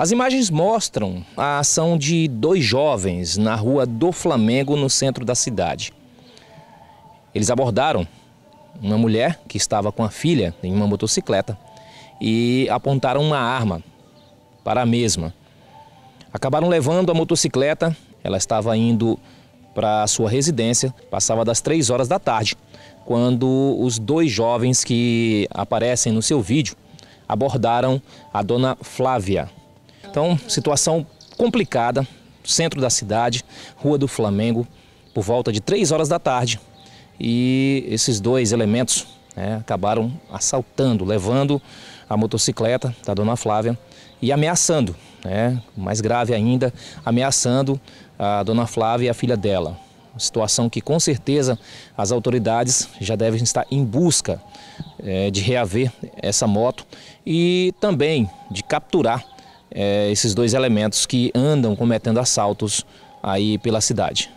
As imagens mostram a ação de dois jovens na rua do Flamengo, no centro da cidade. Eles abordaram uma mulher que estava com a filha em uma motocicleta e apontaram uma arma para a mesma. Acabaram levando a motocicleta, ela estava indo para sua residência, passava das três horas da tarde, quando os dois jovens que aparecem no seu vídeo abordaram a dona Flávia, então, situação complicada, centro da cidade, Rua do Flamengo, por volta de 3 horas da tarde. E esses dois elementos né, acabaram assaltando, levando a motocicleta da dona Flávia e ameaçando, né, mais grave ainda, ameaçando a dona Flávia e a filha dela. situação que com certeza as autoridades já devem estar em busca é, de reaver essa moto e também de capturar é, esses dois elementos que andam cometendo assaltos aí pela cidade.